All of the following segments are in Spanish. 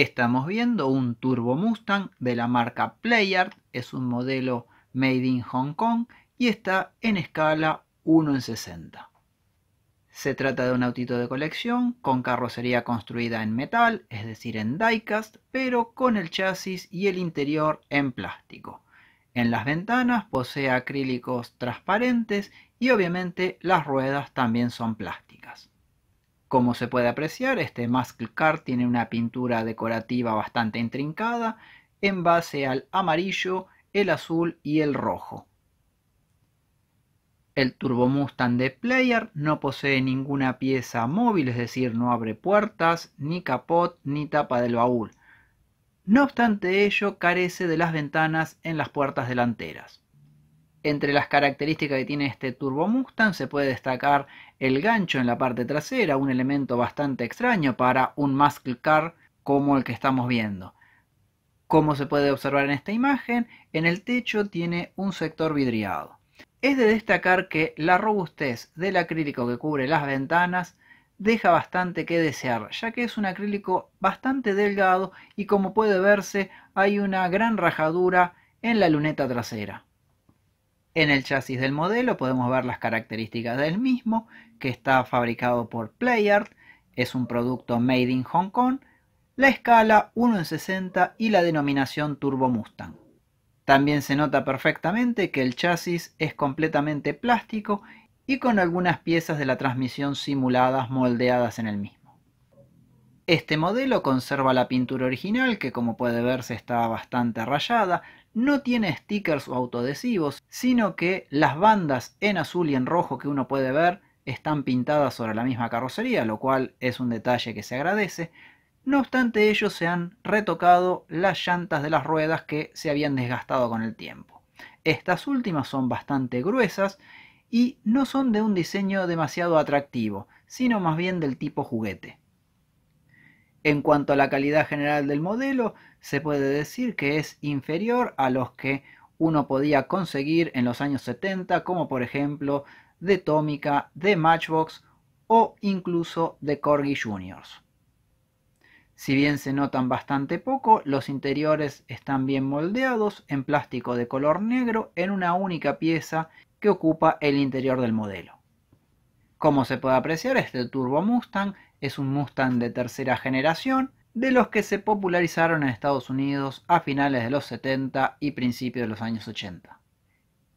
Estamos viendo un Turbo Mustang de la marca Playart, es un modelo made in Hong Kong y está en escala 1 en 60. Se trata de un autito de colección con carrocería construida en metal, es decir, en diecast, pero con el chasis y el interior en plástico. En las ventanas posee acrílicos transparentes y obviamente las ruedas también son plásticas. Como se puede apreciar, este Muscle Car tiene una pintura decorativa bastante intrincada en base al amarillo, el azul y el rojo. El Turbo Mustang de Player no posee ninguna pieza móvil, es decir, no abre puertas, ni capot, ni tapa del baúl. No obstante ello, carece de las ventanas en las puertas delanteras. Entre las características que tiene este Turbo Mustang se puede destacar el gancho en la parte trasera, un elemento bastante extraño para un muscle car como el que estamos viendo. Como se puede observar en esta imagen, en el techo tiene un sector vidriado. Es de destacar que la robustez del acrílico que cubre las ventanas deja bastante que desear, ya que es un acrílico bastante delgado y como puede verse hay una gran rajadura en la luneta trasera. En el chasis del modelo podemos ver las características del mismo, que está fabricado por Playart, es un producto made in Hong Kong, la escala 1 en 60 y la denominación Turbo Mustang. También se nota perfectamente que el chasis es completamente plástico y con algunas piezas de la transmisión simuladas moldeadas en el mismo. Este modelo conserva la pintura original que como puede verse está bastante rayada, no tiene stickers o autodesivos, sino que las bandas en azul y en rojo que uno puede ver están pintadas sobre la misma carrocería, lo cual es un detalle que se agradece. No obstante ellos se han retocado las llantas de las ruedas que se habían desgastado con el tiempo. Estas últimas son bastante gruesas y no son de un diseño demasiado atractivo, sino más bien del tipo juguete. En cuanto a la calidad general del modelo, se puede decir que es inferior a los que uno podía conseguir en los años 70, como por ejemplo de Tómica, de Matchbox o incluso de Corgi Juniors. Si bien se notan bastante poco, los interiores están bien moldeados en plástico de color negro en una única pieza que ocupa el interior del modelo. Como se puede apreciar, este Turbo Mustang es un Mustang de tercera generación, de los que se popularizaron en Estados Unidos a finales de los 70 y principios de los años 80.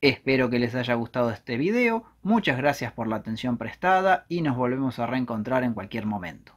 Espero que les haya gustado este video, muchas gracias por la atención prestada y nos volvemos a reencontrar en cualquier momento.